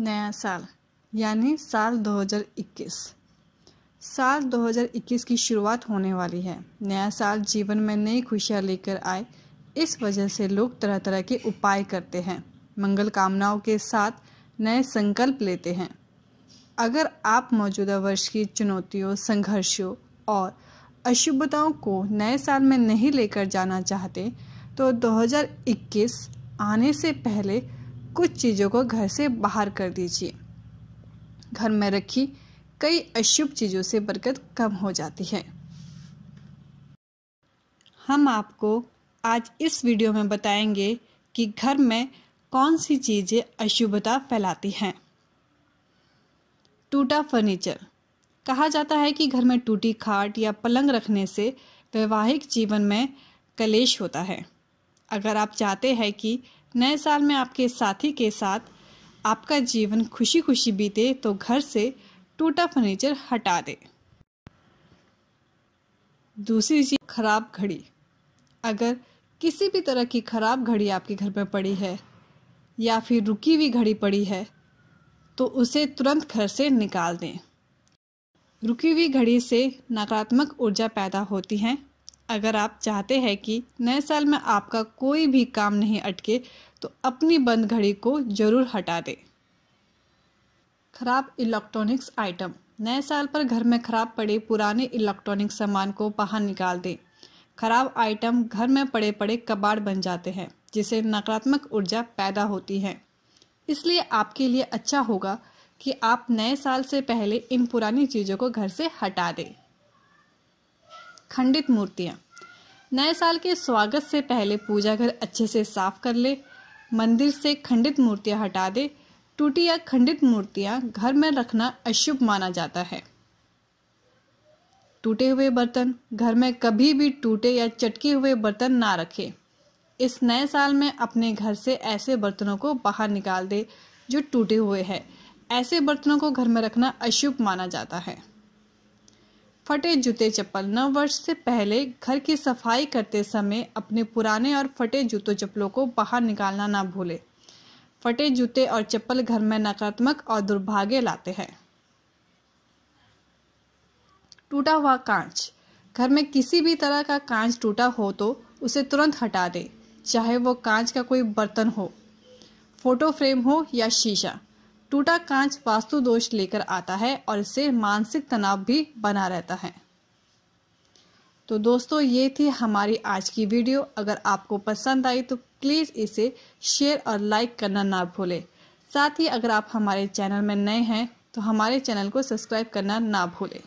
नया साल यानी साल 2021 साल 2021 की शुरुआत होने वाली है नया साल जीवन में नई खुशियाँ लेकर आए इस वजह से लोग तरह तरह के उपाय करते हैं मंगल कामनाओं के साथ नए संकल्प लेते हैं अगर आप मौजूदा वर्ष की चुनौतियों संघर्षों और अशुभताओं को नए साल में नहीं लेकर जाना चाहते तो 2021 आने से पहले कुछ चीज़ों को घर से बाहर कर दीजिए घर में रखी कई अशुभ चीज़ों से बरकत कम हो जाती है हम आपको आज इस वीडियो में बताएंगे कि घर में कौन सी चीज़ें अशुभता फैलाती हैं टूटा फर्नीचर कहा जाता है कि घर में टूटी खाट या पलंग रखने से वैवाहिक जीवन में कलेश होता है अगर आप चाहते हैं कि नए साल में आपके साथी के साथ आपका जीवन खुशी खुशी बीते तो घर से टूटा फर्नीचर हटा दे दूसरी चीज खराब घड़ी अगर किसी भी तरह की खराब घड़ी आपके घर में पड़ी है या फिर रुकी हुई घड़ी पड़ी है तो उसे तुरंत घर से निकाल दें रुकी हुई घड़ी से नकारात्मक ऊर्जा पैदा होती हैं अगर आप चाहते हैं कि नए साल में आपका कोई भी काम नहीं अटके तो अपनी बंद घड़ी को ज़रूर हटा दें खराब इलेक्ट्रॉनिक्स आइटम नए साल पर घर में खराब पड़े पुराने इलेक्ट्रॉनिक सामान को बाहर निकाल दें खराब आइटम घर में पड़े पड़े कबाड़ बन जाते हैं जिसे नकारात्मक ऊर्जा पैदा होती है इसलिए आपके लिए अच्छा होगा कि आप नए साल से पहले इन पुरानी चीज़ों को घर से हटा दें खंडित मूर्तियाँ नए साल के स्वागत से पहले पूजा घर अच्छे से साफ कर ले मंदिर से खंडित मूर्तियाँ हटा दे टूटी या खंडित मूर्तियाँ घर में रखना अशुभ माना जाता है टूटे हुए बर्तन घर में कभी भी टूटे या चटके हुए बर्तन ना रखें इस नए साल में अपने घर से ऐसे बर्तनों को बाहर निकाल दे जो टूटे हुए हैं ऐसे बर्तनों को घर में रखना अशुभ माना जाता है फटे जूते चप्पल नव वर्ष से पहले घर की सफाई करते समय अपने पुराने और फटे जूतों चप्पलों को बाहर निकालना ना भूलें फटे जूते और चप्पल घर में नकारात्मक और दुर्भाग्य लाते हैं टूटा हुआ कांच घर में किसी भी तरह का कांच टूटा हो तो उसे तुरंत हटा दें चाहे वो कांच का कोई बर्तन हो फोटो फ्रेम हो या शीशा टूटा कांच वास्तु दोष लेकर आता है और इससे मानसिक तनाव भी बना रहता है तो दोस्तों ये थी हमारी आज की वीडियो अगर आपको पसंद आई तो प्लीज़ इसे शेयर और लाइक करना ना भूलें साथ ही अगर आप हमारे चैनल में नए हैं तो हमारे चैनल को सब्सक्राइब करना ना भूलें